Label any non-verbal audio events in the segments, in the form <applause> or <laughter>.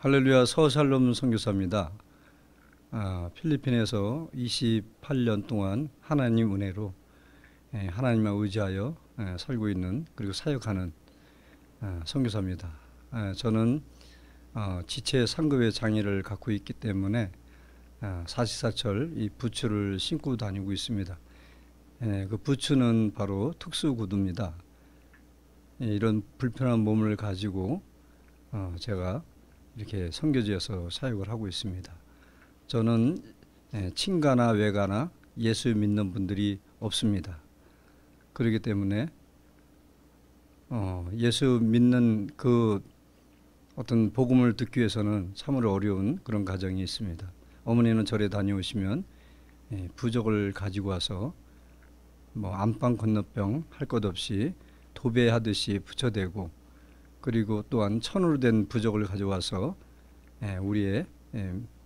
할렐루야 서살롬 선교사입니다. 아, 필리핀에서 28년 동안 하나님 은혜로 예, 하나님을 의지하여 예, 살고 있는 그리고 사역하는 예, 선교사입니다. 아, 저는 어, 지체 상급의 장애를 갖고 있기 때문에 어, 아, 사시철이 부츠를 신고 다니고 있습니다. 예, 그 부츠는 바로 특수 구두입니다. 예, 이런 불편한 몸을 가지고 어, 제가 이렇게 선교지에서 사역을 하고 있습니다. 저는 예, 친가나 외가나 예수 믿는 분들이 없습니다. 그렇기 때문에 어, 예수 믿는 그 어떤 복음을 듣기 위해서는 참으로 어려운 그런 가정이 있습니다. 어머니는 절에 다녀오시면 예, 부적을 가지고 와서 뭐 안방 건너병 할 것 없이 도배하듯이 붙여대고 그리고 또한 천으로 된 부적을 가져와서 예, 우리의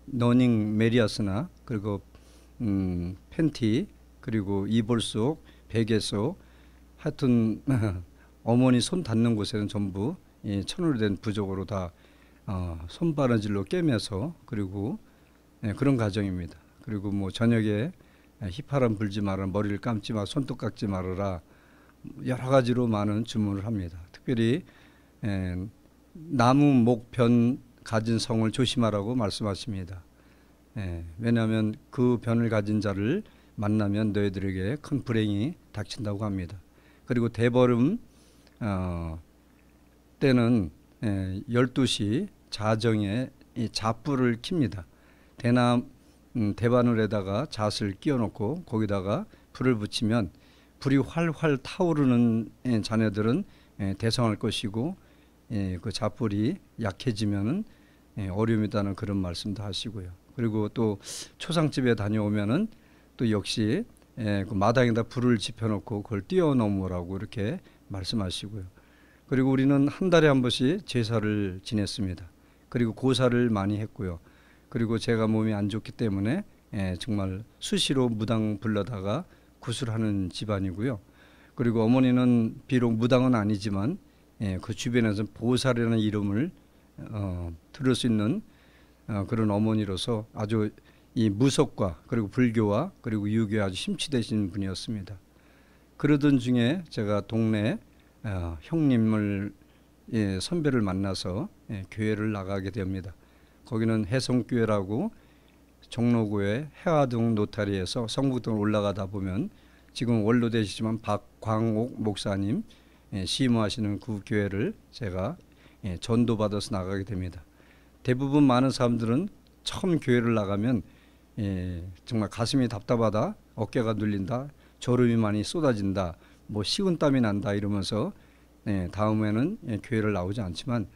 너닝 예, 메리아스나 그리고 음, 팬티 그리고 이불 속 베개 속 하여튼 <laughs> 어머니 손 닿는 곳에는 전부 이 예, 천으로 된 부적으로 다 어, 손바느질로 깨매서 그리고 예, 그런 과정입니다 그리고 뭐 저녁에 휘파람 불지 말라 머리를 감지 마 손톱 깎지 말아라 여러 가지로 많은 주문을 합니다. 특별히 에, 예, 나무 목 변 가진 성을 조심하라고 말씀하십니다. 예, 왜냐하면 그 변을 가진 자를 만나면 너희들에게 큰 불행이 닥친다고 합니다. 그리고 대보름 어, 때는 예, 12시 자정에 이 잣불을 킵니다. 대나무 음, 대바늘에다가 잣을 끼워놓고 거기다가 불을 붙이면 불이 활활 타오르는 예, 자네들은 예, 대성할 것이고 예, 그 잡불이 약해지면은 예, 어려움이다는 그런 말씀도 하시고요. 그리고 또 초상집에 다녀오면은 또 역시 예, 그 마당에다 불을 지펴놓고 그걸 뛰어넘으라고 이렇게 말씀하시고요. 그리고 우리는 한 달에 한 번씩 제사를 지냈습니다. 그리고 고사를 많이 했고요. 그리고 제가 몸이 안 좋기 때문에 예, 정말 수시로 무당 불러다가 구술하는 집안이고요. 그리고 어머니는 비록 무당은 아니지만 예, 그 주변에서 보살이라는 이름을 어, 들을 수 있는 어, 그런 어머니로서 아주 이 무속과 그리고 불교와 그리고 유교에 아주 심취되신 분이었습니다. 그러던 중에 제가 동네 어, 형님을 예, 선배를 만나서 예, 교회를 나가게 됩니다. 거기는 해성교회라고 종로구의 해화동 노타리에서 성북동 올라가다 보면 지금 원로 되시지만 박광옥 목사님 시무하시는 예, 그 교회를 제가 예, 전도받아서 나가게 됩니다. 대부분 많은 사람들은 처음 교회를 나가면 예, 정말 가슴이 답답하다, 어깨가 눌린다, 졸음이 많이 쏟아진다, 뭐 식은땀이 난다 이러면서 다음에는 교회를 나오지 않지만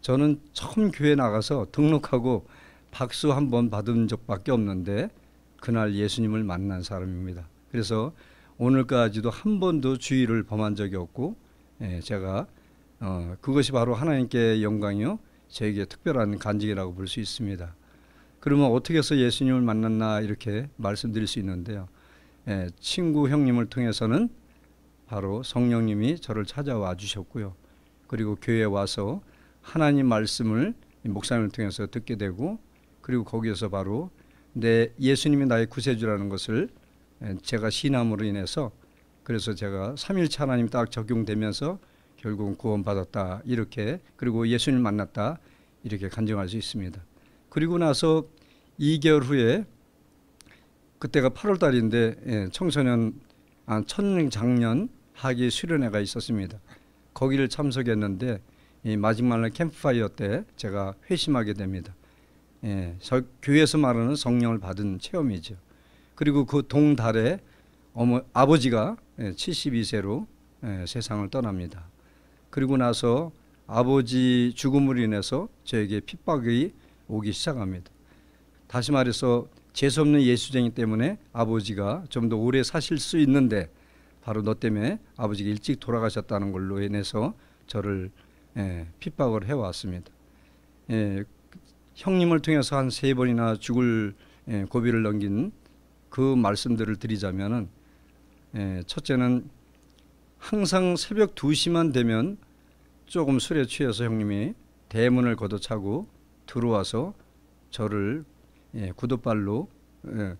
저는 처음 교회 나가서 등록하고 박수 한 번 받은 적밖에 없는데 그날 예수님을 만난 사람입니다. 그래서 오늘까지도 한 번도 주의를 범한 적이 없고 예, 제가 어, 그것이 바로 하나님께 영광이요 저에게 특별한 간직이라고 볼 수 있습니다. 그러면 어떻게 해서 예수님을 만났나 이렇게 말씀드릴 수 있는데요. 예, 친구 형님을 통해서는 바로 성령님이 저를 찾아와 주셨고요. 그리고 교회에 와서 하나님 말씀을 목사님을 통해서 듣게 되고 그리고 거기에서 바로 내 예수님이 나의 구세주라는 것을 예, 제가 신함으로 인해서 그래서 제가 3일차 하나님 딱 적용되면서 결국은 구원받았다 이렇게 그리고 예수님 만났다 이렇게 간증할 수 있습니다. 그리고 나서 2개월 후에 그때가 8월 달인데 예, 청소년 아, 천장년 학위 수련회가 있었습니다. 거기를 참석했는데 마지막 날 캠프파이어 때 제가 회심하게 됩니다. 예, 교회에서 말하는 성령을 받은 체험이죠. 그리고 그 동달에 어머, 아버지가 72세로 예, 예, 세상을 떠납니다. 그리고 나서 아버지 죽음으로 인해서 저에게 핍박이 오기 시작합니다. 다시 말해서 재수없는 예수쟁이 때문에 아버지가 좀 더 오래 사실 수 있는데 바로 너 때문에 아버지가 일찍 돌아가셨다는 걸로 인해서 저를 예, 핍박을 해왔습니다. 예, 형님을 통해서 한 세 번이나 죽을 예, 고비를 넘긴 그 말씀들을 드리자면은 예, 첫째는 항상 새벽 2시만 되면 조금 술에 취해서 형님이 대문을 걷어차고 들어와서 저를 예, 구두발로 예,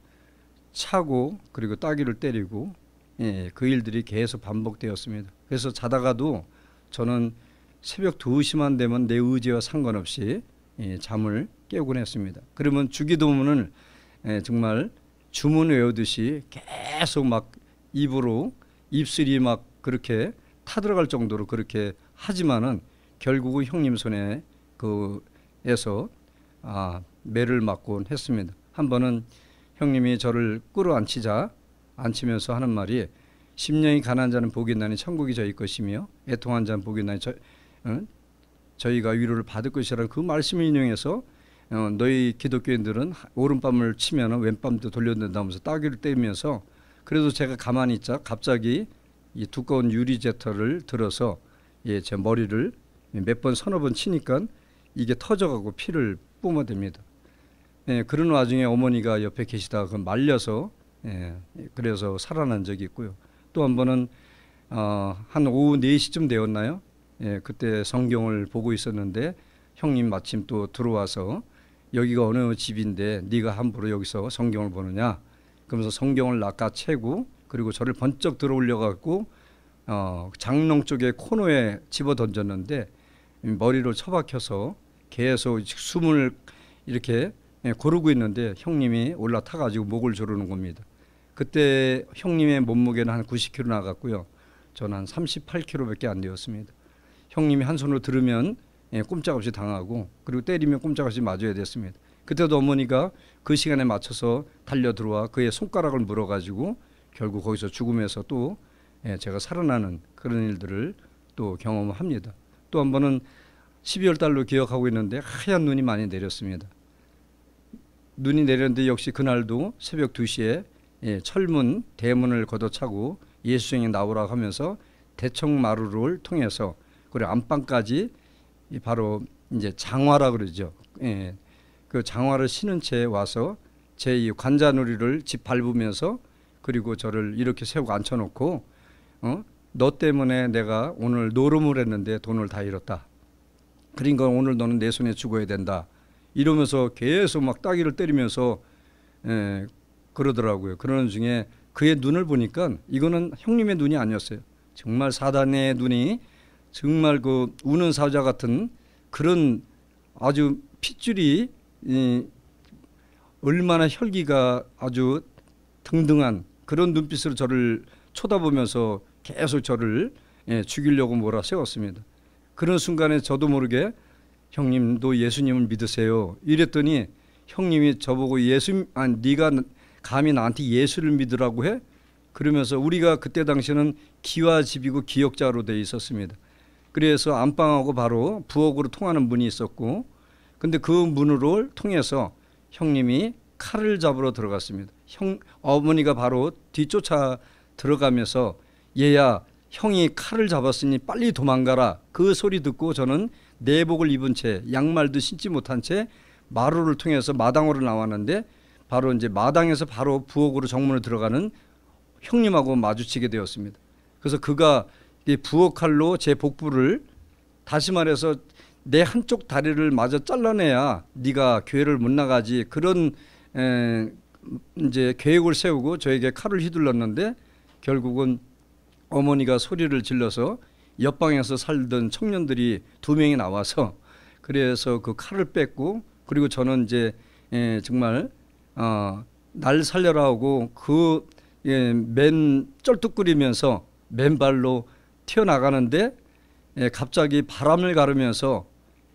차고 그리고 따귀를 때리고 예, 그 일들이 계속 반복되었습니다. 그래서 자다가도 저는 새벽 2시만 되면 내 의지와 상관없이 예, 잠을 깨곤 했습니다. 그러면 주기도문을 예, 정말 주문 외우듯이 계속 막 입으로 입술이 막 그렇게 타들어갈 정도로 그렇게 하지만은 결국은 형님 손에 그에서 아, 매를 맞곤 했습니다. 한 번은 형님이 저를 끌어안치자 안치면서 하는 말이 심령이 가난한 자는 복이 나니 천국이 저희 것이며 애통한 자는 복이 나니 저, 응? 어? 저희가 위로를 받을 것이라는 그 말씀을 인용해서 어, 너희 기독교인들은 오른밤을 치면 왼밤도 돌려낸다면서 따귀를 떼면서 그래서 제가 가만히 있자 갑자기 이 두꺼운 유리 제터를 들어서 예, 제 머리를 몇 번 서너 번 치니까 이게 터져가고 피를 뿜어댑니다. 예, 그런 와중에 어머니가 옆에 계시다가 그 말려서 예, 그래서 살아난 적이 있고요. 또 한 번은 어, 한 오후 4시쯤 되었나요? 예, 그때 성경을 보고 있었는데 형님 마침 또 들어와서 여기가 어느 집인데 네가 함부로 여기서 성경을 보느냐 그러면서 성경을 낚아채고 그리고 저를 번쩍 들어올려 갖고 어, 장롱 쪽에 코너에 집어 던졌는데 머리로 처박혀서 계속 숨을 이렇게 예, 고르고 있는데 형님이 올라타 가지고 목을 조르는 겁니다. 그때 형님의 몸무게는 한 90kg 나갔고요. 저는 한 38kg밖에 안 되었습니다. 형님이 한 손으로 들으면 예, 꼼짝없이 당하고 그리고 때리면 꼼짝없이 맞아야 됐습니다. 그때도 어머니가 그 시간에 맞춰서 달려 들어와 그의 손가락을 물어가지고 결국 거기서 죽음에서 또 예, 제가 살아나는 그런 일들을 또 경험합니다. 또 한 번은 12월 달로 기억하고 있는데 하얀 눈이 많이 내렸습니다. 눈이 내렸는데 역시 그날도 새벽 2시에 예, 철문 대문을 걷어차고 예수님이 나오라 고 하면서 대청마루를 통해서 그리고 안방까지 바로 이제 장화라 그러죠. 예, 그 장화를 신은 채 와서 제이 관자놀이를 집 밟으면서 그리고 저를 이렇게 세우고 앉혀놓고 어? 너 때문에 내가 오늘 노름을 했는데 돈을 다 잃었다. 그러니까 오늘 너는 내 손에 죽어야 된다. 이러면서 계속 막 따기를 때리면서 에, 예, 그러더라고요. 그러는 중에 그의 눈을 보니까 이거는 형님의 눈이 아니었어요. 정말 사단의 눈이 정말 그 우는 사자 같은 그런 아주 핏줄이 이 얼마나 혈기가 아주 등등한 그런 눈빛으로 저를 쳐다보면서 계속 저를 예, 죽이려고 몰아세웠습니다. 그런 순간에 저도 모르게 형님도 예수님을 믿으세요. 이랬더니 형님이 저보고 예수 아니 네가 감히 나한테 예수를 믿으라고 해? 그러면서 우리가 그때 당시는 기와집이고 기역자로 돼 있었습니다. 그래서 안방하고 바로 부엌으로 통하는 문이 있었고 근데 그 문으로 통해서 형님이 칼을 잡으러 들어갔습니다. 형 어머니가 바로 뒤쫓아 들어가면서 얘야 형이 칼을 잡았으니 빨리 도망가라. 그 소리 듣고 저는 내복을 입은 채 양말도 신지 못한 채 마루를 통해서 마당으로 나왔는데 바로 이제 마당에서 바로 부엌으로 정문을 들어가는 형님하고 마주치게 되었습니다. 그래서 그가 부엌 칼로 제 복부를 다시 말해서 내 한쪽 다리를 마저 잘라내야 네가 교회를 못 나가지 그런 에, 이제 계획을 세우고 저에게 칼을 휘둘렀는데 결국은 어머니가 소리를 질러서 옆방에서 살던 청년들이 두 명이 나와서 그래서 그 칼을 뺐고 그리고 저는 이제 에, 정말 어, 날 살려라 하고 그맨 예, 쩔뚝거리면서 맨발로 튀어나가는데 에, 갑자기 바람을 가르면서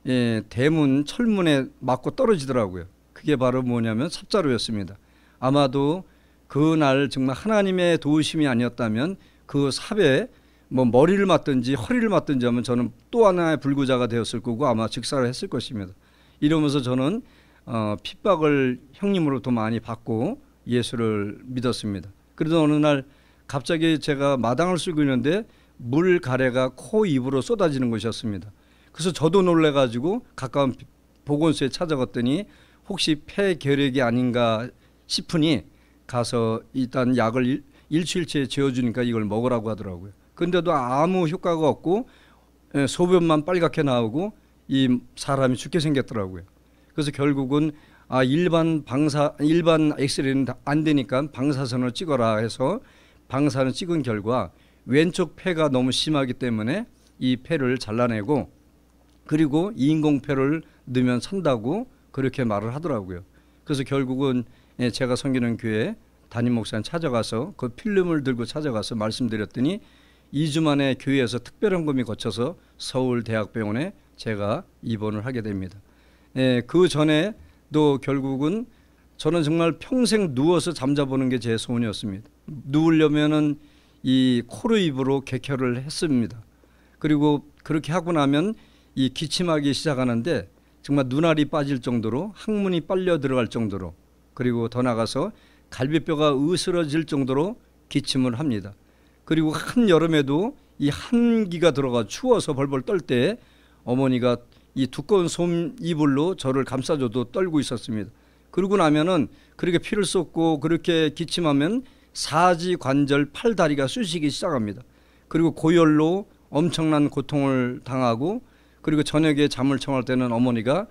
예, 대문 철문에 맞고 떨어지더라고요. 그게 바로 뭐냐면 삽자루였습니다. 아마도 그날 정말 하나님의 도우심이 아니었다면 그 삽에 뭐 머리를 맞든지 허리를 맞든지 하면 저는 또 하나의 불구자가 되었을 거고 아마 즉사를 했을 것입니다. 이러면서 저는 어, 핍박을 형님으로부터 많이 받고 예수를 믿었습니다. 그러던 어느 날 갑자기 제가 마당을 쓸고 있는데 물 가래가 코 입으로 쏟아지는 것이었습니다. 그래서 저도 놀래가지고 가까운 보건소에 찾아갔더니 혹시 폐결핵이 아닌가 싶으니 가서 일단 약을 일주일째 재워주니까 이걸 먹으라고 하더라고요. 근데도 아무 효과가 없고 예, 소변만 빨갛게 나오고 이 사람이 죽게 생겼더라고요. 그래서 결국은 아 일반 방사 일반 엑스레이는 안 되니까 방사선을 찍어라 해서 방사선을 찍은 결과 왼쪽 폐가 너무 심하기 때문에 이 폐를 잘라내고 그리고 이인공표를 넣으면 산다고 그렇게 말을 하더라고요. 그래서 결국은 예, 제가 섬기는 교회 담임 목사님 찾아가서 그 필름을 들고 찾아가서 말씀드렸더니 2주 만에 교회에서 특별헌금이 거쳐서 서울대학병원에 제가 입원을 하게 됩니다. 예, 그 전에 또 결국은 저는 정말 평생 누워서 잠자보는 게 제 소원이었습니다. 누우려면은 이 코로 입으로 개혈을 했습니다. 그리고 그렇게 하고 나면 이 기침하기 시작하는데 정말 눈알이 빠질 정도로 항문이 빨려 들어갈 정도로 그리고 더 나가서 갈비뼈가 으스러질 정도로 기침을 합니다. 그리고 한 여름에도 이 한기가 들어가 추워서 벌벌 떨 때 어머니가 이 두꺼운 솜 이불로 저를 감싸줘도 떨고 있었습니다. 그러고 나면은 그렇게 피를 쏟고 그렇게 기침하면 사지 관절 팔다리가 쑤시기 시작합니다. 그리고 고열로 엄청난 고통을 당하고 그리고 저녁에 잠을 청할 때는 어머니가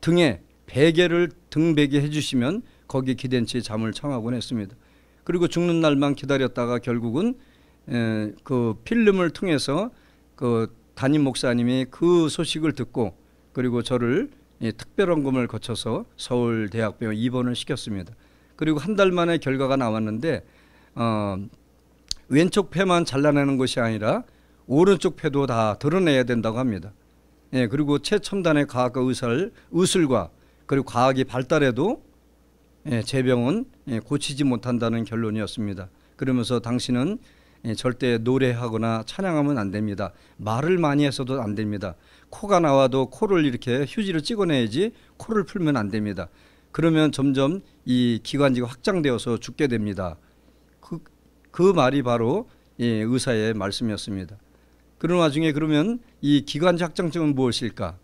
등에 베개를 등베개 해주시면 거기 기댄 채 잠을 청하곤 했습니다. 그리고 죽는 날만 기다렸다가 결국은 에, 그 필름을 통해서 그 담임 목사님이 그 소식을 듣고 그리고 저를 예, 특별원금을 거쳐서 서울대학병원 입원을 시켰습니다. 그리고 한 달 만에 결과가 나왔는데 어, 왼쪽 폐만 잘라내는 것이 아니라 오른쪽 폐도 다 드러내야 된다고 합니다. 예, 그리고 최첨단의 과학과 의술, 의술과 그리고 과학이 발달해도 예, 재병은 예, 고치지 못한다는 결론이었습니다. 그러면서 당신은 예, 절대 노래하거나 찬양하면 안 됩니다. 말을 많이 해서도 안 됩니다. 코가 나와도 코를 이렇게 휴지로 찍어내야지 코를 풀면 안 됩니다. 그러면 점점 이 기관지가 확장되어서 죽게 됩니다. 그, 그 말이 바로 예, 의사의 말씀이었습니다. 그런 와중에 그러면 이 기관지 확장증은 무엇일까?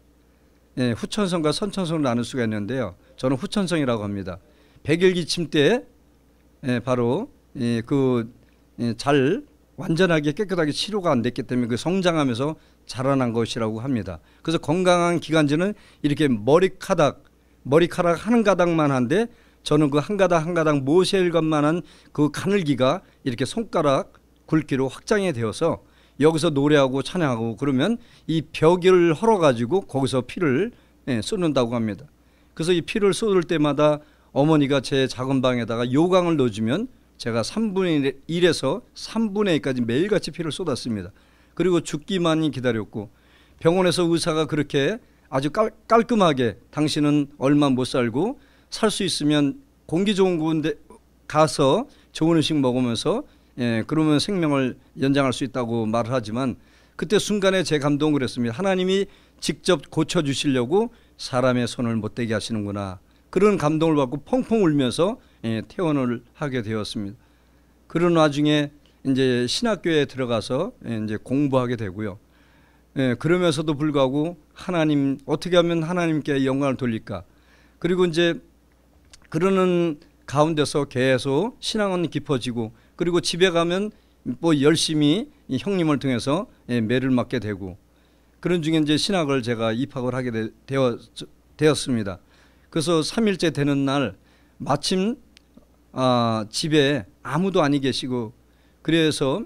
예, 후천성과 선천성을 나눌 수가 있는데요. 저는 후천성이라고 합니다. 백일기침 때 예, 바로 예, 그잘 예, 완전하게 깨끗하게 치료가 안 됐기 때문에 그 성장하면서 자라난 것이라고 합니다. 그래서 건강한 기관지는 이렇게 머리카락 머리카락 한 가닥만 한데 저는 그 한 가닥 한 가닥 모세일것만한그 가늘기가 이렇게 손가락 굵기로 확장이 되어서 여기서 노래하고 찬양하고 그러면 이 벽을 헐어 가지고 거기서 피를 예, 쏟는다고 합니다. 그래서 이 피를 쏟을 때마다 어머니가 제 작은 방에다가 요강을 넣어주면 제가 3분의 1에서 3분의 1까지 매일같이 피를 쏟았습니다. 그리고 죽기만이 기다렸고 병원에서 의사가 그렇게 아주 깔, 깔끔하게 당신은 얼마 못 살고 살 수 있으면 공기 좋은 곳에 가서 좋은 음식 먹으면서 예, 그러면 생명을 연장할 수 있다고 말을 하지만 그때 순간에 제 감동을 했습니다. 하나님이 직접 고쳐 주시려고 사람의 손을 못 대게 하시는구나. 그런 감동을 받고 펑펑 울면서 예, 퇴원을 하게 되었습니다. 그런 와중에 이제 신학교에 들어가서 예, 이제 공부하게 되고요. 예, 그러면서도 불구하고 하나님 어떻게 하면 하나님께 영광을 돌릴까? 그리고 이제 그러는 가운데서 계속 신앙은 깊어지고 그리고 집에 가면 뭐 열심히 형님을 통해서 예, 매를 맞게 되고 그런 중에 이제 신학을 제가 입학을 하게 되, 되었, 되었습니다. 그래서 3일째 되는 날 마침 아, 집에 아무도 아니 계시고 그래서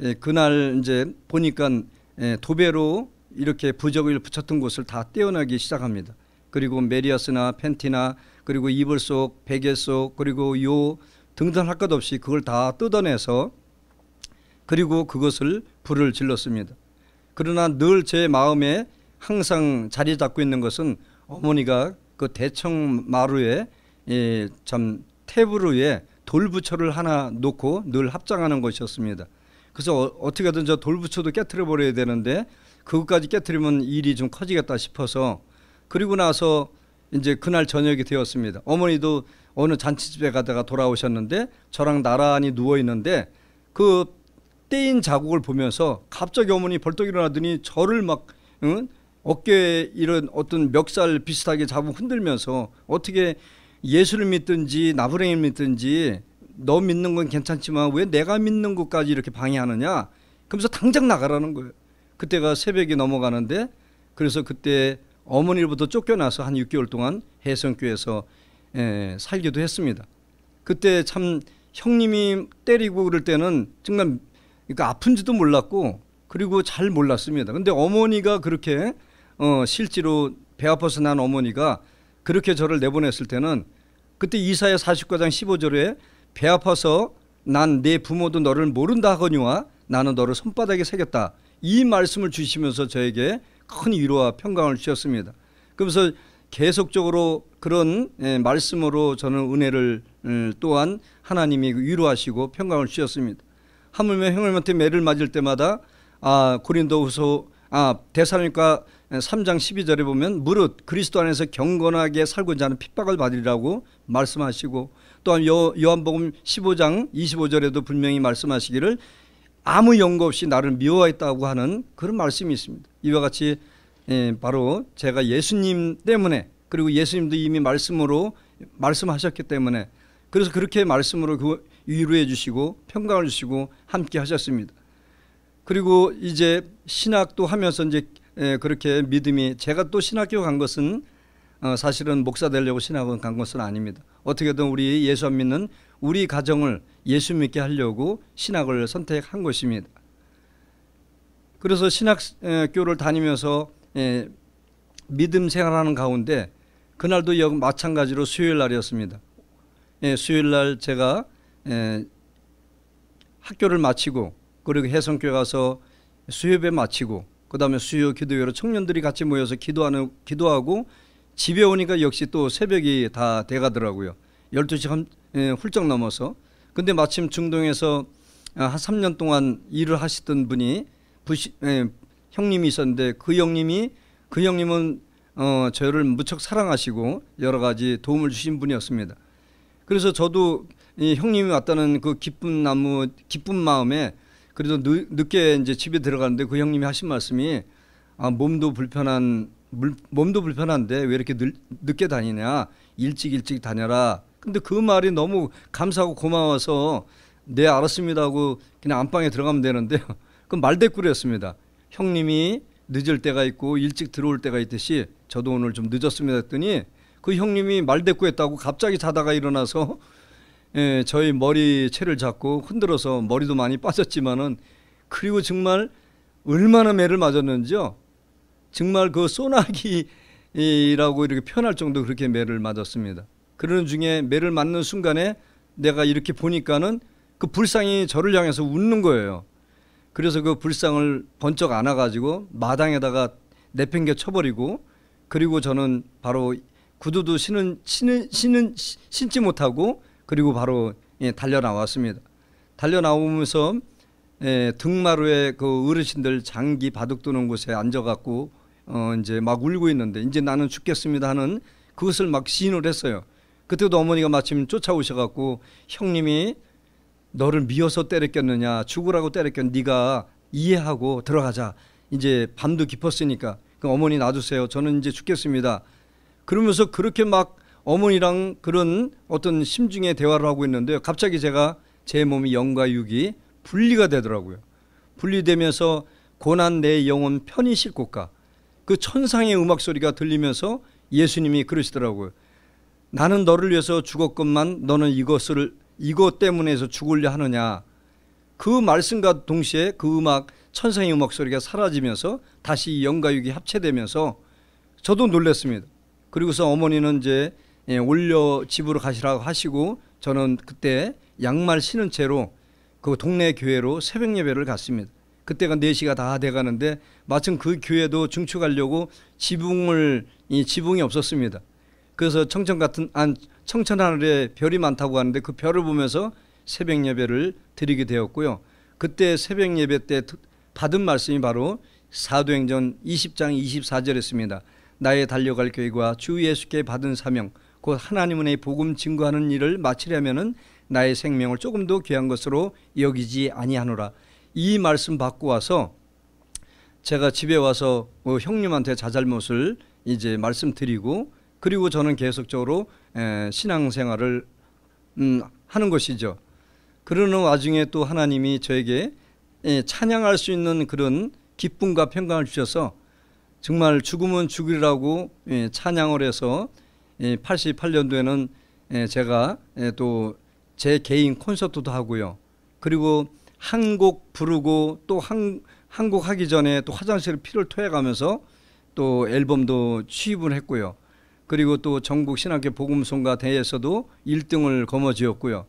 예, 그날 이제 보니까 예, 도배로 이렇게 부적을 붙였던 곳을 다 떼어내기 시작합니다. 그리고 메리아스나 팬티나 그리고 이불 속 베개 속 그리고 요 등등 할것 없이 그걸 다 뜯어내서 그리고 그것을 불을 질렀습니다. 그러나 늘 제 마음에 항상 자리 잡고 있는 것은 어머니가 그 대청 마루에 예, 참 테이블 위에 돌부처를 하나 놓고 늘 합장하는 것이었습니다. 그래서 어, 떻게든저 돌부처도 깨뜨려 버려야 되는데 그것까지 깨뜨리면 일이 좀 커지겠다 싶어서 그리고 나서 이제 그날 저녁이 되었습니다. 어머니도 어느 잔치집에 가다가 돌아오셨는데 저랑 나란히 누워 있는데 그 떼인 자국을 보면서 갑자기 어머니 벌떡 일어나더니 저를 막 응? 어깨에 이런 어떤 멱살 비슷하게 잡고 흔들면서 어떻게 예수를 믿든지 나부랭이를 믿든지 너 믿는 건 괜찮지만 왜 내가 믿는 것까지 이렇게 방해하느냐 그러면서 당장 나가라는 거예요. 그때가 새벽이 넘어가는데 그래서 그때 어머니로부터 쫓겨나서 한 6개월 동안 해성교에서 예, 살기도 했습니다. 그때 참 형님이 때리고 그럴 때는 정말 그러니까 아픈지도 몰랐고 그리고 잘 몰랐습니다. 근데 어머니가 그렇게 어, 실제로 배 아파서 난 어머니가 그렇게 저를 내보냈을 때는 그때 이사의 4 0장 15절에 배 아파서 난 내 부모도 너를 모른다 하거니와 나는 너를 손바닥에 새겼다. 이 말씀을 주시면서 저에게 큰 위로와 평강을 주셨습니다. 그래서 계속적으로 그런 예, 말씀으로 저는 은혜를 음, 또한 하나님이 위로하시고 평강을 주셨습니다. 하물며 형님한테 매를 맞을 때마다 아 고린도후서 아 대사니까 3장 12절에 보면 무릇 그리스도 안에서 경건하게 살고자 하는 핍박을 받으리라고 말씀하시고 또한 요한복음 15장 25절에도 분명히 말씀하시기를 아무 연거 없이 나를 미워했다고 하는 그런 말씀이 있습니다. 이와 같이 예, 바로 제가 예수님 때문에 그리고 예수님도 이미 말씀으로 말씀하셨기 때문에 그래서 그렇게 말씀으로 그 위로해 주시고 평강을 주시고 함께 하셨습니다. 그리고 이제 신학도 하면서 이제 예, 그렇게 믿음이 제가 또 신학교 간 것은 어, 사실은 목사 되려고 신학원 간 것은 아닙니다. 어떻게든 우리 예수 믿는 우리 가정을 예수 믿게 하려고 신학을 선택한 것입니다. 그래서 신학교를 다니면서 믿음 생활하는 가운데 그날도 마찬가지로 수요일 날이었습니다. 예, 수요일 날 제가 학교를 마치고 그리고 해성교회 가서 수요배 마치고 그다음에 수요 기도회로 청년들이 같이 모여서 기도하는 기도하고 집에 오니까 역시 또 새벽이 다 돼가더라고요. 12시 한, 예, 훌쩍 넘어서. 근데 마침 중동에서 아, 한 3년 동안 일을 하시던 분이 부시, 예, 형님이 있었는데 그 형님이 그 형님은 어, 저를 무척 사랑하시고 여러 가지 도움을 주신 분이었습니다. 그래서 저도 이 형님이 왔다는 그 기쁜 나무 기쁜 마음에 그래도 늦, 늦게 이제 집에 들어가는데 그 형님이 하신 말씀이 아, 몸도 불편한 몸도 불편한데 왜 이렇게 늦, 늦게 다니냐 일찍 일찍 다녀라 근데 그 말이 너무 감사하고 고마워서 네 알았습니다 하고 그냥 안방에 들어가면 되는데 <laughs> 그 말대꾸였습니다. 형님이 늦을 때가 있고 일찍 들어올 때가 있듯이 저도 오늘 좀 늦었습니다 했더니 그 형님이 말대꾸했다고 갑자기 자다가 일어나서 <laughs> 예, 저희 머리 채를 잡고 흔들어서 머리도 많이 빠졌지만은 그리고 정말 얼마나 매를 맞았는지요. 정말 그 소나기라고 이렇게 표현할 정도 그렇게 매를 맞았습니다. 그러는 중에 매를 맞는 순간에 내가 이렇게 보니까는 그 불상이 저를 향해서 웃는 거예요. 그래서 그 불상을 번쩍 안아가지고 마당에다가 내팽겨 쳐버리고 그리고 저는 바로 구두도 신은 신은 신은 신지 못하고 그리고 바로 예, 달려 나왔습니다. 달려 나오면서 예, 등마루에 그 어르신들 장기 바둑 두는 곳에 앉아갖고 어, 이제 막 울고 있는데 이제 나는 죽겠습니다 하는 그것을 막 시인을 했어요. 그때도 어머니가 마침 쫓아오셔갖고 형님이 너를 미워서 때렸겠느냐 죽으라고 때렸겠냐 네가 이해하고 들어가자 이제 밤도 깊었으니까 그 어머니 놔두세요 저는 이제 죽겠습니다 그러면서 그렇게 막 어머니랑 그런 어떤 심중의 대화를 하고 있는데 갑자기 제가 제 몸이 영과 육이 분리가 되더라고요 분리되면서 고난 내 영혼 편히 실고가그 천상의 음악 소리가 들리면서 예수님이 그러시더라고요 나는 너를 위해서 죽었건만 너는 이것을 이것 때문에서 죽으려 하느냐. 그 말씀과 동시에 그 음악 천상의 음악 소리가 사라지면서 다시 영가육이 합체되면서 저도 놀랐습니다. 그리고서 어머니는 이제 예, 올려 집으로 가시라고 하시고 저는 그때 양말 신은 채로 그 동네 교회로 새벽 예배를 갔습니다. 그때가 4시가 다 돼 가는데 마침 그 교회도 증축하려고 지붕을 이 지붕이 없었습니다. 그래서 청천 같은 안 청천 하늘에 별이 많다고 하는데 그 별을 보면서 새벽 예배를 드리게 되었고요. 그때 새벽 예배 때 받은 말씀이 바로 사도행전 20장 2 4절이었습니다 나의 달려갈 교회와 주 예수께 받은 사명 곧 하나님의 복음 증거하는 일을 마치려면은 나의 생명을 조금 더 귀한 것으로 여기지 아니하노라. 이 말씀 받고 와서 제가 집에 와서 뭐 형님한테 자잘못을 이제 말씀드리고 그리고 저는 계속적으로 신앙생활을 음, 하는 것이죠. 그러는 와중에 또 하나님이 저에게 찬양할 수 있는 그런 기쁨과 평강을 주셔서 정말 죽음은 죽이라고 찬양을 해서 88년도에는 제가 또 제 개인 콘서트도 하고요. 그리고 한 곡 부르고 또 한한 하기 전에 또화장실 피를 토해가면서 또 앨범도 취입을 했고요. 그리고 또 전국 신학교 복음송가 대회에서도 1등을 거머쥐었고요.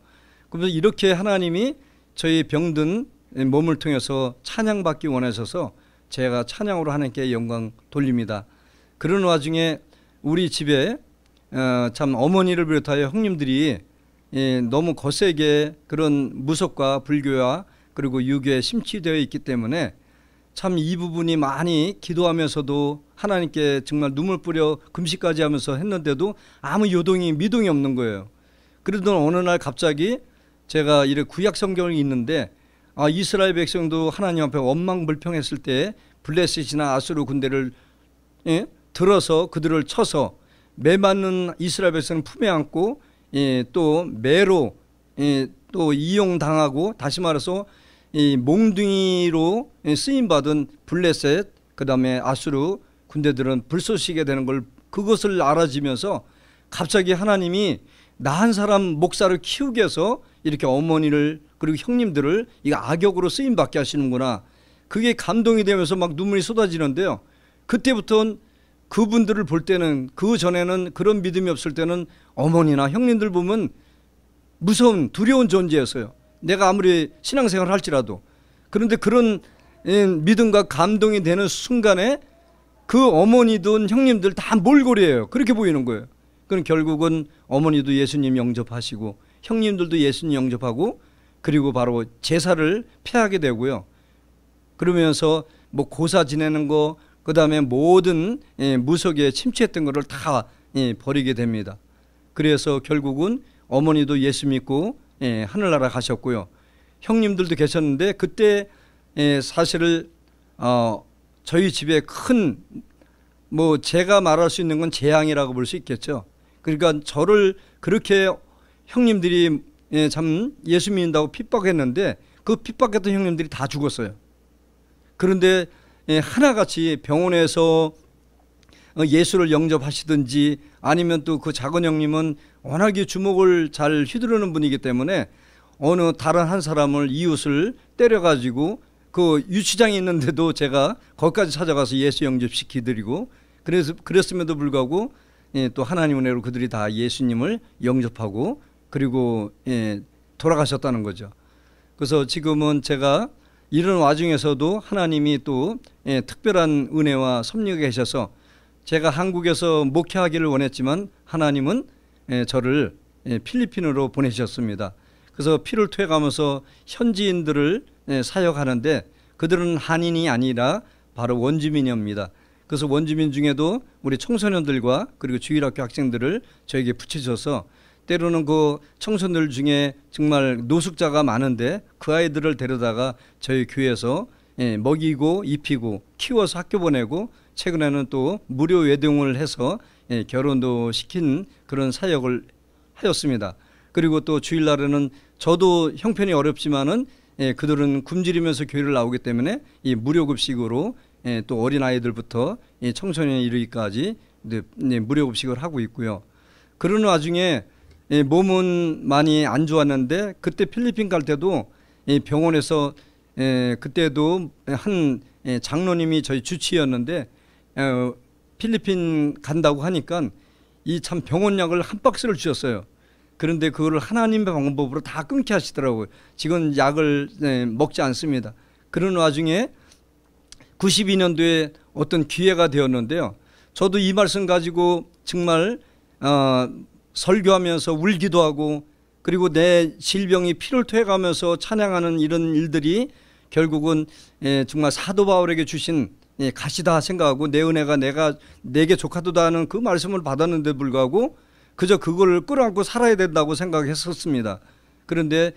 그러서 이렇게 하나님이 저희 병든 몸을 통해서 찬양받기 원하셔서 제가 찬양으로 하나님께 영광 돌립니다. 그런 와중에 우리 집에 어, 참 어머니를 비롯하여 형님들이 예, 너무 거세게 그런 무속과 불교와 그리고 유교에 심취되어 있기 때문에 참이 부분이 많이 기도하면서도 하나님께 정말 눈물 뿌려 금식까지 하면서 했는데도 아무 요동이 미동이 없는 거예요. 그러던 어느 날 갑자기 제가 이래 구약 성경을 읽는데 아, 이스라엘 백성도 하나님 앞에 원망불평했을 때 블레셋이나 아수르 군대를 예? 들어서 그들을 쳐서 매 맞는 이스라엘 백성을 품에 안고 예, 또 매로 예, 또 이용당하고 다시 말해서 이 몽둥이로 쓰임받은 블레셋 그다음에 아수르 군대들은 불쏘시게 되는 걸 그것을 알아지면서 갑자기 하나님이 나한 사람 목사를 키우게 해서 이렇게 어머니를 그리고 형님들을 이거 악역으로 쓰임 받게 하시는구나. 그게 감동이 되면서 막 눈물이 쏟아지는데요. 그때부터는 그분들을 볼 때는 그 전에는 그런 믿음이 없을 때는 어머니나 형님들 보면 무서운 두려운 존재였어요. 내가 아무리 신앙생활을 할지라도 그런데 그런 예, 믿음과 감동이 되는 순간에 그 어머니든 형님들 다 몰골이에요. 그렇게 보이는 거예요. 그럼 결국은 어머니도 예수님 영접하시고 형님들도 예수님 영접하고 그리고 바로 제사를 피하게 되고요. 그러면서 뭐 고사 지내는 거 그다음에 모든 예, 무속에 침체했던 거를 다 예, 버리게 됩니다. 그래서 결국은 어머니도 예수 믿고 예, 하늘나라 가셨고요. 형님들도 계셨는데 그때 예, 사실을 어, 저희 집에 큰 뭐 제가 말할 수 있는 건 재앙이라고 볼 수 있겠죠. 그러니까 저를 그렇게 형님들이 예, 참 예수 믿는다고 핍박했는데 그 핍박했던 형님들이 다 죽었어요. 그런데 예, 하나같이 병원에서 어, 예수를 영접하시든지 아니면 또 그 작은 형님은 워낙에 주먹을 잘 휘두르는 분이기 때문에 어느 다른 한 사람을 이웃을 때려가지고 그 유치장이 있는데도 제가 거기까지 찾아가서 예수 영접시키드리고 그래서 그랬음에도 불구하고 예, 또 하나님 은혜로 그들이 다 예수님을 영접하고 그리고 예, 돌아가셨다는 거죠. 그래서 지금은 제가 이런 와중에서도 하나님이 또 예, 특별한 은혜와 섭리가 계셔서 제가 한국에서 목회하기를 원했지만 하나님은 예, 저를 예, 필리핀으로 보내셨습니다. 그래서 피를 토해가면서 현지인들을 예, 사역하는데 그들은 한인이 아니라 바로 원주민입니다. 그래서 원주민 중에도 우리 청소년들과 그리고 주일학교 학생들을 저에게 붙이셔서 때로는 그 청소년들 중에 정말 노숙자가 많은데 그 아이들을 데려다가 저희 교회에서 먹이고 입히고 키워서 학교 보내고 최근에는 또 무료 외동을 해서 예, 결혼도 시킨 그런 사역을 하였습니다. 그리고 또 주일날에는 저도 형편이 어렵지만은 예, 그들은 굶주리면서 교회를 나오기 때문에 이 무료급식으로 예, 또 어린 아이들부터 예, 청소년 이르기까지 네, 네, 무료급식을 하고 있고요. 그런 와중에 예, 몸은 많이 안 좋았는데 그때 필리핀 갈 때도 예, 병원에서 예, 그때도 한 예, 장로님이 저희 주치였는데 예, 필리핀 간다고 하니까 이 참 병원약을 한 박스를 주셨어요. 그런데 그거 하나님의 방법으로 다 끊게 하시더라고요. 지금 약을 네, 먹지 않습니다. 그런 와중에 92년도에 어떤 기회가 되었는데요. 저도 이 말씀 가지고 정말 어, 설교하면서 울기도 하고 그리고 내 질병이 피를 토해가면서 찬양하는 이런 일들이 결국은 예, 정말 사도 바울에게 주신 예, 가시다 생각하고 내 은혜가 내가 내게 조카도다 는그 말씀을 받았는데 불구하고 그저 그걸 끌어안고 살아야 된다고 생각했었습니다. 그런데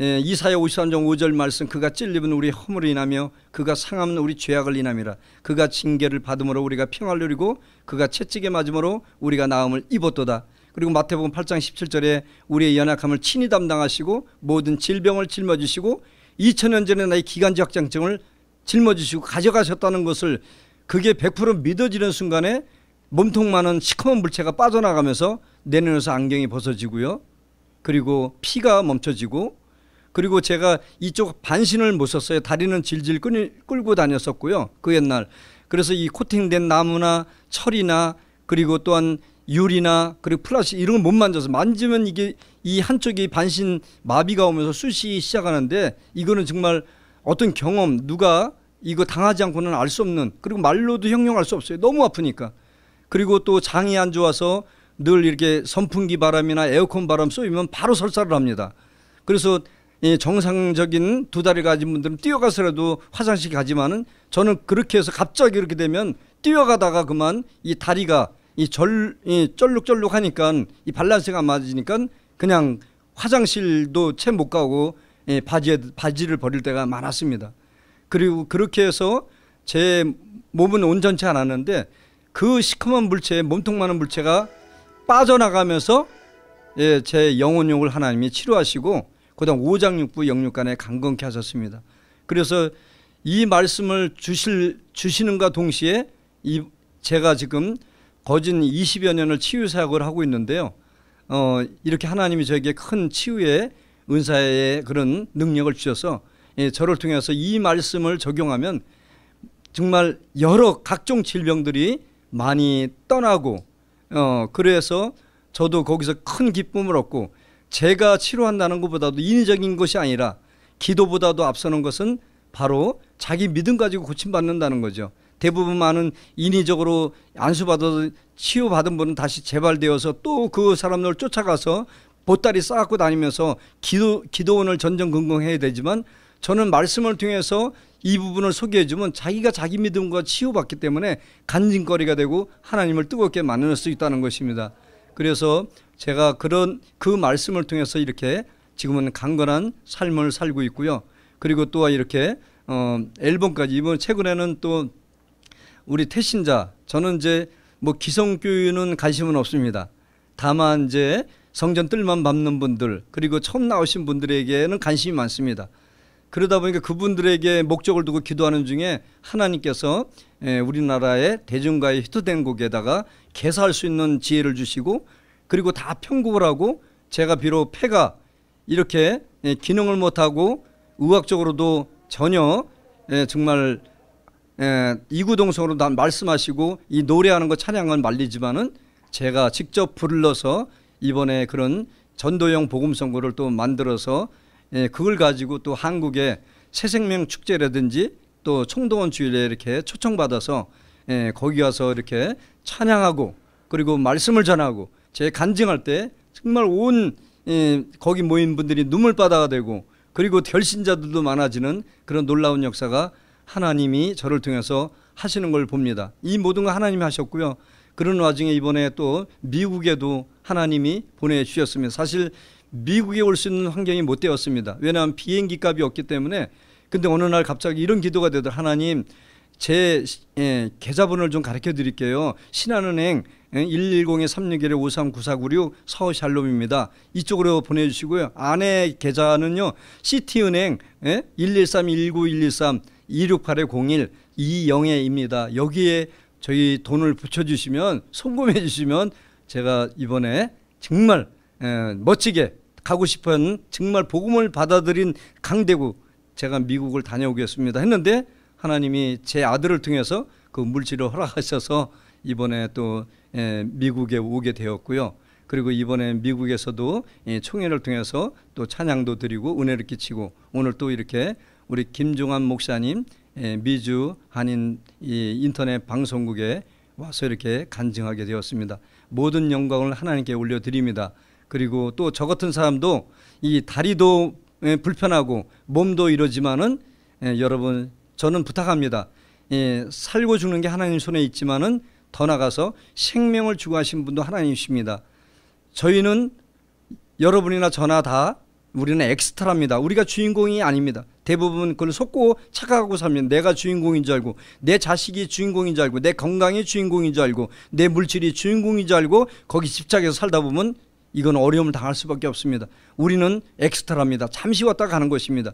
예, 이사야 53장 5절 말씀 그가 찔리면 우리 허물을 인하며 그가 상하면 우리 죄악을 인함이라 그가 징계를 받음으로 우리가 평화를 누리고 그가 채찍에 맞음으로 우리가 나음을 입었도다 그리고 마태복음 8장 17절에 우리의 연약함을 친히 담당하시고 모든 질병을 짊어지시고 2000년 전에 나의 기간지 확장증을 짊어지시고 가져가셨다는 것을 그게 100% 믿어지는 순간에 몸통 많은 시커먼 물체가 빠져나가면서 내눈에서 안경이 벗어지고요. 그리고 피가 멈춰지고 그리고 제가 이쪽 반신을 못 썼어요. 다리는 질질 끌고 다녔었고요. 그 옛날. 그래서 이 코팅된 나무나 철이나 그리고 또한 유리나 그리고 플라스틱 이런 걸 못 만져서 만지면 이게 이 한쪽이 반신 마비가 오면서 쑤시 시작하는데 이거는 정말 어떤 경험 누가 이거 당하지 않고는 알 수 없는 그리고 말로도 형용할 수 없어요. 너무 아프니까. 그리고 또 장이 안 좋아서 늘 이렇게 선풍기 바람이나 에어컨 바람 쏘이면 바로 설사를 합니다. 그래서 정상적인 두 다리 가진 분들은 뛰어가서라도 화장실 가지만은 저는 그렇게 해서 갑자기 이렇게 되면 뛰어가다가 그만 이 다리가 이 절, 이쩔룩쫄룩하니까이 밸런스가 안 맞으니까 그냥 화장실도 채 못 가고 바지에 바지를 버릴 때가 많았습니다. 그리고 그렇게 해서 제 몸은 온전치 않았는데 그 시커먼 물체, 몸통 많은 물체가 빠져나가면서 예, 제 영혼욕을 하나님이 치료하시고 그다음 오장육부 영육간에 강건케 하셨습니다. 그래서 이 말씀을 주실 주시는가 동시에 이 제가 지금 거진 20여 년을 치유 사역을 하고 있는데요. 어, 이렇게 하나님이 저에게 큰 치유의 은사의 그런 능력을 주셔서 예, 저를 통해서 이 말씀을 적용하면 정말 여러 각종 질병들이 많이 떠나고 어, 그래서 저도 거기서 큰 기쁨을 얻고 제가 치료한다는 것보다도 인위적인 것이 아니라 기도보다도 앞서는 것은 바로 자기 믿음 가지고 고침받는다는 거죠. 대부분 많은 인위적으로 안수받아도 치유받은 분은 다시 재발되어서 또 그 사람을 들 쫓아가서 보따리 쌓고 다니면서 기도, 기도원을 전전긍긍해야 되지만 저는 말씀을 통해서 이 부분을 소개해주면 자기가 자기 믿음과 치유받기 때문에 간증거리가 되고 하나님을 뜨겁게 만날 수 있다는 것입니다. 그래서 제가 그런 그 말씀을 통해서 이렇게 지금은 강건한 삶을 살고 있고요. 그리고 또한 이렇게 어, 앨범까지 이번 최근에는 또 우리 태신자 저는 이제 뭐 기성교회는 관심은 없습니다. 다만 이제 성전 뜰만 밟는 분들 그리고 처음 나오신 분들에게는 관심이 많습니다. 그러다 보니까 그분들에게 목적을 두고 기도하는 중에 하나님께서 예, 우리나라의 대중가의 히트된 곡에다가 개사할 수 있는 지혜를 주시고 그리고 다 편곡을 하고 제가 비록 폐가 이렇게 예, 기능을 못하고 의학적으로도 전혀 예, 정말 이구동성으로 말씀하시고 이 노래하는 거 찬양은 말리지만은 제가 직접 불러서 이번에 그런 전도형 복음 선거를 또 만들어서 예, 그걸 가지고 또 한국의 새생명 축제라든지 또 총동원 주일에 이렇게 초청받아서 예, 거기 가서 이렇게 찬양하고 그리고 말씀을 전하고 제 간증할 때 정말 온 예, 거기 모인 분들이 눈물바다가 되고 그리고 결신자들도 많아지는 그런 놀라운 역사가 하나님이 저를 통해서 하시는 걸 봅니다. 이 모든 거 하나님이 하셨고요. 그런 와중에 이번에 또 미국에도 하나님이 보내주셨습니다. 사실 미국에 올 수 있는 환경이 못 되었습니다. 왜냐하면 비행기 값이 없기 때문에 근데 어느 날 갑자기 이런 기도가 되더 하나님 제 예, 계좌번호를 좀 가르쳐 드릴게요. 신한은행 1 1 0 3 6 1 5 3 9 4 6 서울 샬롬입니다. 이쪽으로 보내주시고요. 아내 계좌는요. 시티은행 예? 113-19113 268-01 20입니다. 여기에 저희 돈을 붙여주시면 송금해 주시면 제가 이번에 정말 예, 멋지게 가고 싶은 정말 복음을 받아들인 강대구 제가 미국을 다녀오겠습니다 했는데 하나님이 제 아들을 통해서 그 물질을 허락하셔서 이번에 또 예, 미국에 오게 되었고요. 그리고 이번에 미국에서도 예, 총회를 통해서 또 찬양도 드리고 은혜를 끼치고 오늘 또 이렇게 우리 김종환 목사님 예, 미주 한인 인터넷 방송국에 와서 이렇게 간증하게 되었습니다. 모든 영광을 하나님께 올려드립니다. 그리고 또 저 같은 사람도 이 다리도 예, 불편하고 몸도 이러지만은 예, 여러분 저는 부탁합니다. 살고 죽는 게 하나님 손에 있지만은 더 나가서 생명을 주고 하신 분도 하나님이십니다. 저희는 여러분이나 저나 다 우리는 엑스트라입니다. 우리가 주인공이 아닙니다. 대부분 그걸 속고 착각하고 살면 내가 주인공인 줄 알고 내 자식이 주인공인 줄 알고 내 건강이 주인공인 줄 알고 내 물질이 주인공인 줄 알고 거기 집착해서 살다 보면 이건 어려움을 당할 수밖에 없습니다. 우리는 엑스트라입니다. 잠시 왔다 가는 것입니다.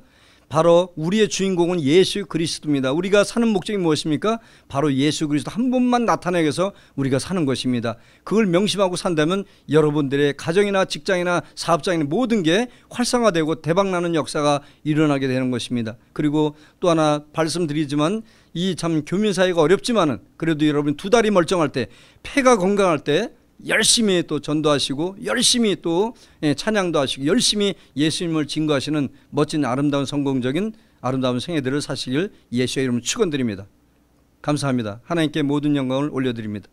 바로 우리의 주인공은 예수 그리스도입니다. 우리가 사는 목적이 무엇입니까? 바로 예수 그리스도 한 분만 나타내서 우리가 사는 것입니다. 그걸 명심하고 산다면 여러분들의 가정이나 직장이나 사업장이나 모든 게 활성화되고 대박나는 역사가 일어나게 되는 것입니다. 그리고 또 하나 말씀드리지만 이 참 교민 사회가 어렵지만은 그래도 여러분 두 다리 멀쩡할 때 폐가 건강할 때 열심히 또 전도하시고 열심히 또 예, 찬양도 하시고 열심히 예수님을 증거하시는 멋진 아름다운 성공적인 아름다운 생애들을 사시길 예수의 이름으로 축원드립니다. 감사합니다. 하나님께 모든 영광을 올려드립니다.